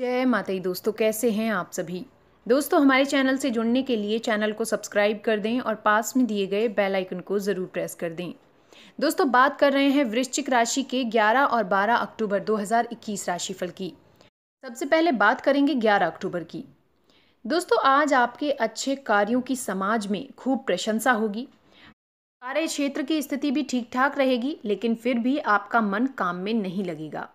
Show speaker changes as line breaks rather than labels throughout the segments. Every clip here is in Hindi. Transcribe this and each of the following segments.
जय माता दोस्तों कैसे हैं आप सभी दोस्तों हमारे चैनल से जुड़ने के लिए चैनल को सब्सक्राइब कर दें और पास में दिए गए बेल आइकन को ज़रूर प्रेस कर दें दोस्तों बात कर रहे हैं वृश्चिक राशि के 11 और 12 अक्टूबर 2021 राशिफल की सबसे पहले बात करेंगे 11 अक्टूबर की दोस्तों आज आपके अच्छे कार्यों की समाज में खूब प्रशंसा होगी कार्य क्षेत्र की स्थिति भी ठीक ठाक रहेगी लेकिन फिर भी आपका मन काम में नहीं लगेगा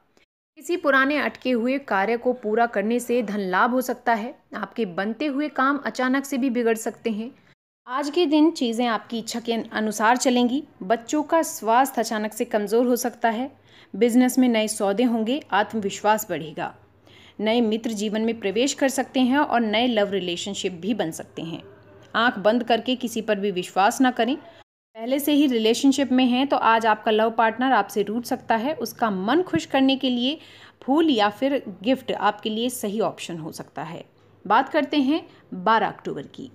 किसी पुराने अटके हुए कार्य को पूरा करने से धन लाभ हो सकता है आपके बनते हुए काम अचानक से भी बिगड़ सकते हैं आज के दिन चीज़ें आपकी इच्छा के अनुसार चलेंगी बच्चों का स्वास्थ्य अचानक से कमज़ोर हो सकता है बिजनेस में नए सौदे होंगे आत्मविश्वास बढ़ेगा नए मित्र जीवन में प्रवेश कर सकते हैं और नए लव रिलेशनशिप भी बन सकते हैं आंख बंद करके किसी पर भी विश्वास ना करें पहले से ही रिलेशनशिप में हैं तो आज आपका लव पार्टनर आपसे रूठ सकता है उसका मन खुश करने के लिए फूल या फिर गिफ्ट आपके लिए सही ऑप्शन हो सकता है बात करते हैं 12 अक्टूबर की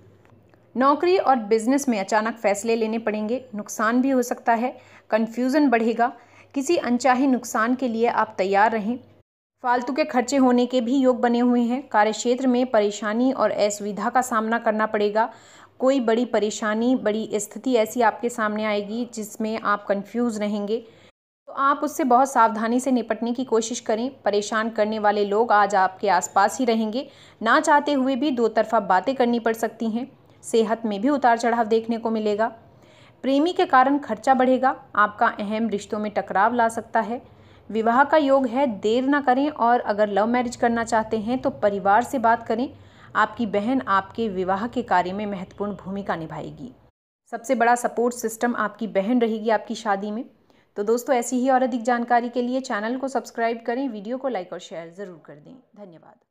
नौकरी और बिजनेस में अचानक फैसले लेने पड़ेंगे नुकसान भी हो सकता है कन्फ्यूज़न बढ़ेगा किसी अनचाहे नुकसान के लिए आप तैयार रहें फालतू के खर्चे होने के भी योग बने हुए हैं कार्यक्षेत्र में परेशानी और असुविधा का सामना करना पड़ेगा कोई बड़ी परेशानी बड़ी स्थिति ऐसी आपके सामने आएगी जिसमें आप कंफ्यूज रहेंगे तो आप उससे बहुत सावधानी से निपटने की कोशिश करें परेशान करने वाले लोग आज आपके आसपास ही रहेंगे ना चाहते हुए भी दो तरफा बातें करनी पड़ सकती हैं सेहत में भी उतार चढ़ाव देखने को मिलेगा प्रेमी के कारण खर्चा बढ़ेगा आपका अहम रिश्तों में टकराव ला सकता है विवाह का योग है देर ना करें और अगर लव मैरिज करना चाहते हैं तो परिवार से बात करें आपकी बहन आपके विवाह के कार्य में महत्वपूर्ण भूमिका निभाएगी सबसे बड़ा सपोर्ट सिस्टम आपकी बहन रहेगी आपकी शादी में तो दोस्तों ऐसी ही और अधिक जानकारी के लिए चैनल को सब्सक्राइब करें वीडियो को लाइक और शेयर ज़रूर कर दें धन्यवाद